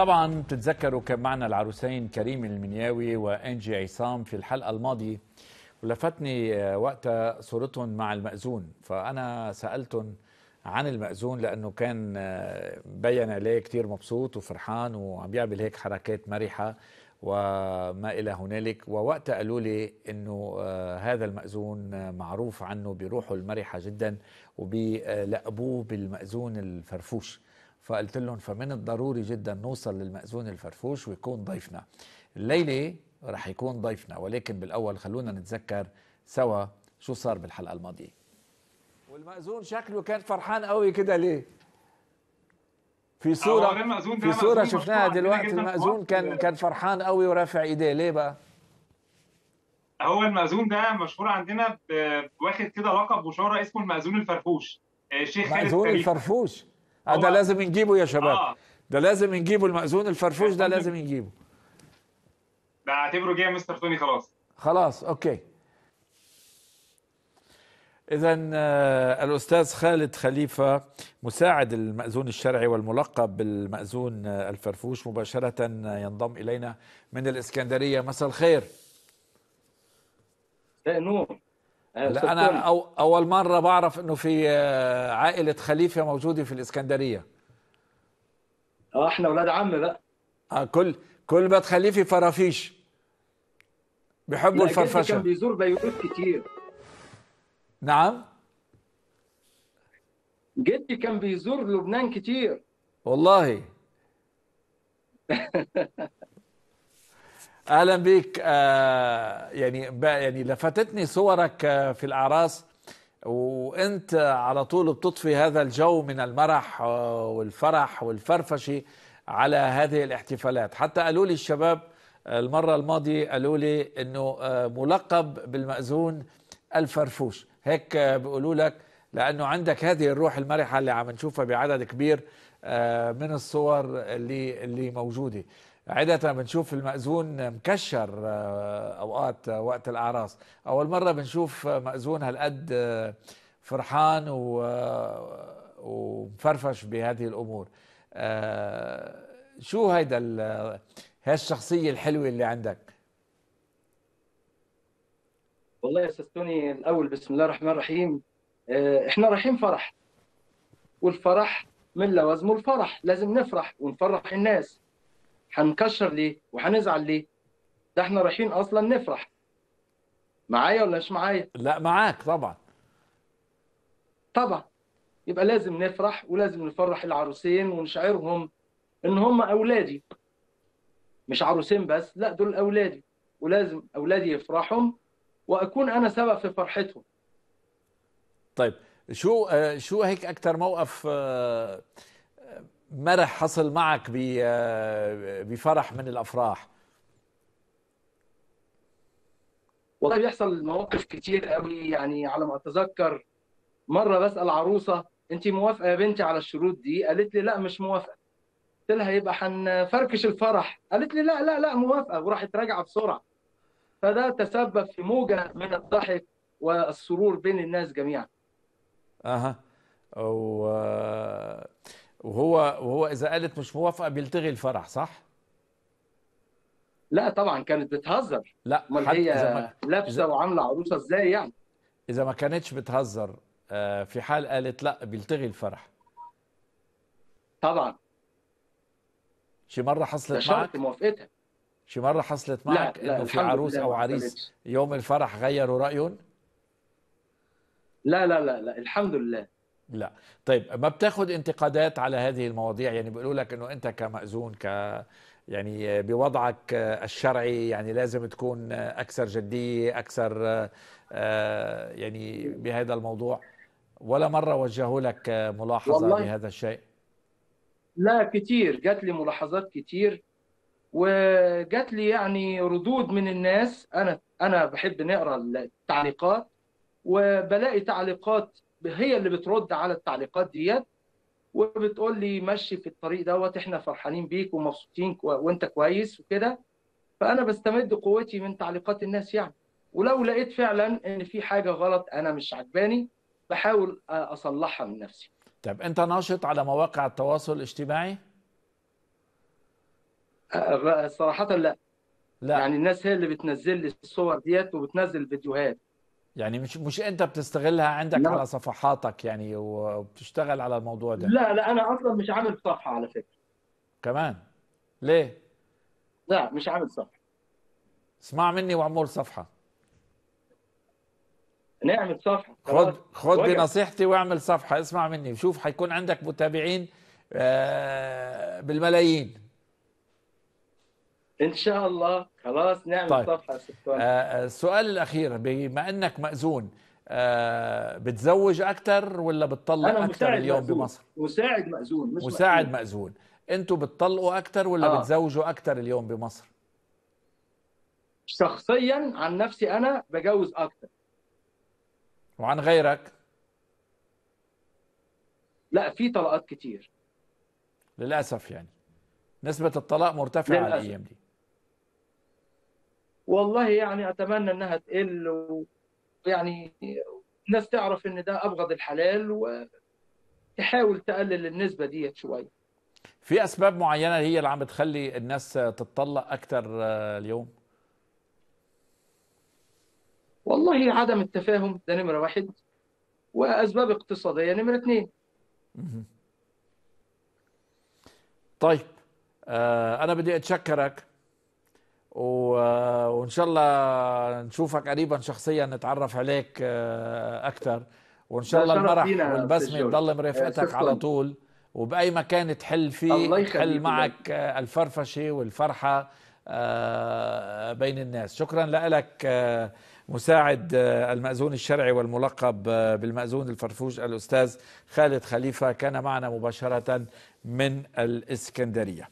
طبعا بتتذكروا كان معنا العروسين كريم المنياوي وانجي عصام في الحلقه الماضيه ولفتني آه، وقتها صورتهم مع المأذون فانا سالتهم عن المأذون لانه كان آه، بين عليه كثير مبسوط وفرحان وعم بيعمل هيك حركات مرحه وما الى هنالك ووقتها قالوا لي انه آه، هذا المأذون معروف عنه بروحه المرحه جدا وبيلقبوه بالمأذون الفرفوش فقلت لهم فمن الضروري جدا نوصل للمأذون الفرفوش ويكون ضيفنا الليلة رح يكون ضيفنا ولكن بالأول خلونا نتذكر سوا شو صار بالحلقة الماضية والمأذون شكله كان فرحان قوي كده ليه في آه، صورة في صورة شفناها دلوقتي المأذون كان كان فرحان قوي ورافع ايديه ليه بقى؟ هو المأذون ده مشهور عندنا واخد كده لقب وشهرة اسمه المأذون الفرفوش آه، شيخ خالد الفرفوش آه ده لازم نجيبه يا شباب آه. ده لازم نجيبه المأذون الفرفوش ده لازم نجيبه اعتبره جاي مستر توني خلاص خلاص اوكي إذا آه، الأستاذ خالد خليفة مساعد المأذون الشرعي والملقب بالمأذون آه، الفرفوش مباشرة آه، ينضم إلينا من الإسكندرية مساء الخير. نور آه، لا انا أو اول مره بعرف انه في آه، عائله خليفه موجوده في الاسكندريه اه احنا ولاد عم بقى آه كل كل بيت خليفه فرافيش بيحبوا الفرفشه كان بيزور بيروت كتير نعم جدي كان بيزور لبنان كتير والله اهلا بك آه يعني يعني لفتتني صورك آه، في الاعراس وانت على طول بتطفي هذا الجو من المرح آه، والفرح والفرفشه على هذه الاحتفالات حتى قالوا لي الشباب آه، المره الماضيه قالوا لي انه ملقب بالمأذون الفرفوش هيك بيقولوا لك لانه عندك هذه الروح المرحه اللي عم نشوفها بعدد كبير من الصور اللي اللي موجوده عادة بنشوف المأذون مكشر آه، أوقات آه، وقت الأعراس أول مرة بنشوف آه، مأذون هالقد فرحان و... ومفرفش بهذه الأمور شو هيدا هالشخصية الحلوة اللي عندك والله يا استاذ توني الاول بسم الله الرحمن الرحيم احنا رايحين فرح والفرح من لوازمه الفرح لازم نفرح ونفرح الناس هنكشر ليه وهنزعل ليه ده احنا رايحين اصلا نفرح معايا ولا مش معايا لا معاك طبعا طبعا يبقى لازم نفرح ولازم نفرح العروسين ونشعرهم ان هم اولادي مش عروسين بس لا دول اولادي ولازم اولادي يفرحهم واكون انا سبب في فرحتهم طيب شو آه، شو هيك اكثر موقف آه، مرح حصل معك بفرح من الافراح والله بيحصل مواقف كتير قوي يعني على ما اتذكر مره بسال عروسه انت موافقه يا بنتي على الشروط دي قالت لي لا مش موافقه قلت لها يبقى هنفركش الفرح قالت لي لا لا لا موافقه وراحت راجعه بسرعه فده تسبب في موجه من الضحك والسرور بين الناس جميعا اها و وهو وهو اذا قالت مش موافقه بيلتغي الفرح صح؟ لا طبعا كانت بتهزر لا امال هي لابسه وعامله عروسه ازاي يعني؟ اذا ما كانتش بتهزر آه، في حال قالت لا بيلتغي الفرح طبعا شي مره حصلت معك؟ شرط موافقتها شي مره حصلت معك لا لا انه في عروس او عريس يوم الفرح غيروا رايهم؟ لا لا لا لا الحمد لله لا طيب ما بتاخذ انتقادات على هذه المواضيع يعني بيقولوا لك انه انت كمأذون ك يعني بوضعك الشرعي يعني لازم تكون اكثر جديه اكثر آه، يعني بهذا الموضوع ولا مره وجهوا لك ملاحظه بهذا الشيء لا كثير جات لي ملاحظات كثير وجات لي يعني ردود من الناس انا انا بحب نقرا التعليقات وبلاقي تعليقات هي اللي بترد على التعليقات ديت وبتقول لي مشي في الطريق دوت احنا فرحانين بيك ومبسوطين وانت كويس وكده فانا بستمد قوتي من تعليقات الناس يعني ولو لقيت فعلا ان في حاجه غلط انا مش عجباني بحاول اصلحها من نفسي طيب انت ناشط على مواقع التواصل الاجتماعي صراحه لا لا يعني الناس هي اللي بتنزل لي الصور ديت وبتنزل فيديوهات يعني مش مش انت بتستغلها عندك لا. على صفحاتك يعني وبتشتغل على الموضوع ده لا لا انا اصلا مش عامل صفحه على فكره كمان ليه؟ لا مش عامل صفحه اسمع مني وعمول صفحه نعمل صفحه خد خد بنصيحتي واعمل صفحه اسمع مني وشوف حيكون عندك متابعين آه، بالملايين ان شاء الله خلاص نعمل طيب. صفحه آه،, آه السؤال الاخير بما انك مأذون آه، بتزوج اكثر ولا بتطلق اكثر اليوم مأزون. بمصر مساعد مأذون مش مساعد مأذون انتوا بتطلقوا اكثر ولا آه. بتزوجوا اكثر اليوم بمصر شخصيا عن نفسي انا بجوز اكثر وعن غيرك لا في طلقات كتير للاسف يعني نسبه الطلاق مرتفعه الايام دي والله يعني اتمنى انها تقل ويعني الناس تعرف ان ده ابغض الحلال وتحاول تقلل النسبه ديت شويه في اسباب معينه هي اللي عم بتخلي الناس تتطلق اكتر آه، اليوم والله عدم التفاهم ده نمره واحد واسباب اقتصاديه نمره اثنين طيب آه، انا بدي اتشكرك آه، وان شاء الله نشوفك قريبا شخصيا نتعرف عليك آه، اكثر وان شاء الله المرح والبسمه تضل آه، مرافقتك على طول وباي مكان تحل فيه تحل معك الفرفشه والفرحه بين الناس شكرا لك مساعد المأذون الشرعي والملقب بالمأذون الفرفوش الأستاذ خالد خليفة كان معنا مباشرة من الإسكندرية